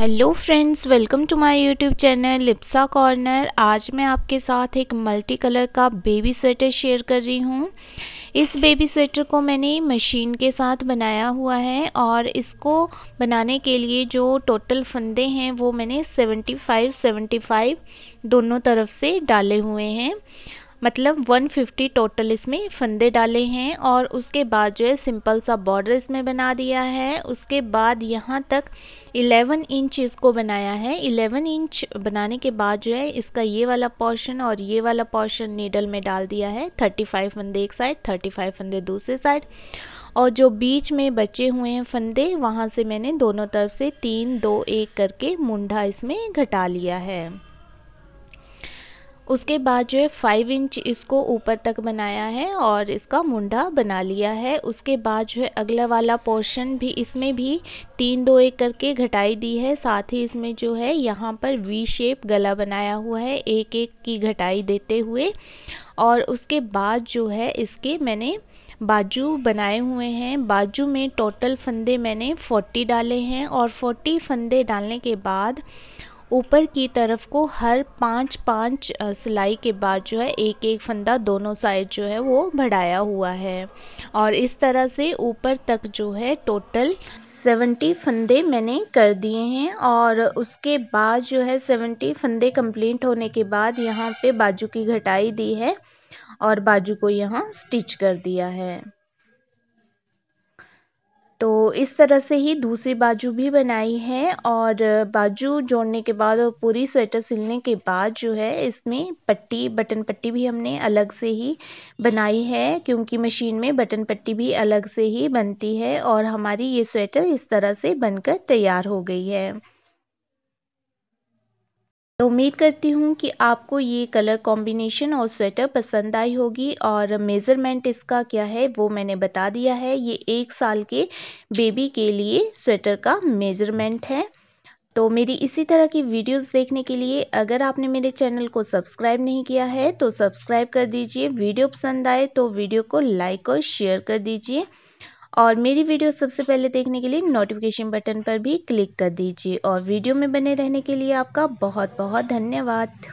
hello friends welcome to my YouTube channel Lipsa corner आज मैं आपके साथ एक मल्टी कलर का बेबी स्वेटर शेयर कर रही हूँ इस बेबी स्वेटर को मैंने मशीन के साथ बनाया हुआ है और इसको बनाने के लिए जो टोटल फंदे हैं वो मैंने 75 75 दोनों तरफ से डाले हुए हैं मतलब 150 टोटल इसमें फंदे डाले हैं और उसके बाद जो है सिंपल सा बॉर्डर इसमें बना दिया है उसके बाद यहाँ तक 11 इंच इसको बनाया है 11 इंच बनाने के बाद जो है इसका ये वाला पोर्शन और ये वाला पोर्शन नीडल में डाल दिया है 35 फंदे एक साइड 35 फंदे दूसरे साइड और जो बीच में बचे हुए हैं फंदे वहाँ से मैंने दोनों तरफ से तीन दो एक करके मुंडा इसमें घटा लिया है उसके बाद जो है फाइव इंच इसको ऊपर तक बनाया है और इसका मुंडा बना लिया है उसके बाद जो है अगला वाला पोर्शन भी इसमें भी तीन दो एक करके घटाई दी है साथ ही इसमें जो है यहाँ पर वी शेप गला बनाया हुआ है एक एक की घटाई देते हुए और उसके बाद जो है इसके मैंने बाजू बनाए हुए हैं बाजू में टोटल फंदे मैंने 40 डाले हैं और 40 फंदे डालने के बाद ऊपर की तरफ को हर पाँच पाँच सिलाई के बाद जो है एक एक फंदा दोनों साइड जो है वो बढ़ाया हुआ है और इस तरह से ऊपर तक जो है टोटल सेवेंटी फंदे मैंने कर दिए हैं और उसके बाद जो है सेवेंटी फंदे कंप्लीट होने के बाद यहाँ पे बाजू की घटाई दी है और बाजू को यहाँ स्टिच कर दिया है तो इस तरह से ही दूसरी बाजू भी बनाई है और बाजू जोड़ने के बाद और पूरी स्वेटर सिलने के बाद जो है इसमें पट्टी बटन पट्टी भी हमने अलग से ही बनाई है क्योंकि मशीन में बटन पट्टी भी अलग से ही बनती है और हमारी ये स्वेटर इस तरह से बनकर तैयार हो गई है तो उम्मीद करती हूँ कि आपको ये कलर कॉम्बिनेशन और स्वेटर पसंद आई होगी और मेज़रमेंट इसका क्या है वो मैंने बता दिया है ये एक साल के बेबी के लिए स्वेटर का मेज़रमेंट है तो मेरी इसी तरह की वीडियोस देखने के लिए अगर आपने मेरे चैनल को सब्सक्राइब नहीं किया है तो सब्सक्राइब कर दीजिए वीडियो पसंद आए तो वीडियो को लाइक और शेयर कर दीजिए और मेरी वीडियो सबसे पहले देखने के लिए नोटिफिकेशन बटन पर भी क्लिक कर दीजिए और वीडियो में बने रहने के लिए आपका बहुत बहुत धन्यवाद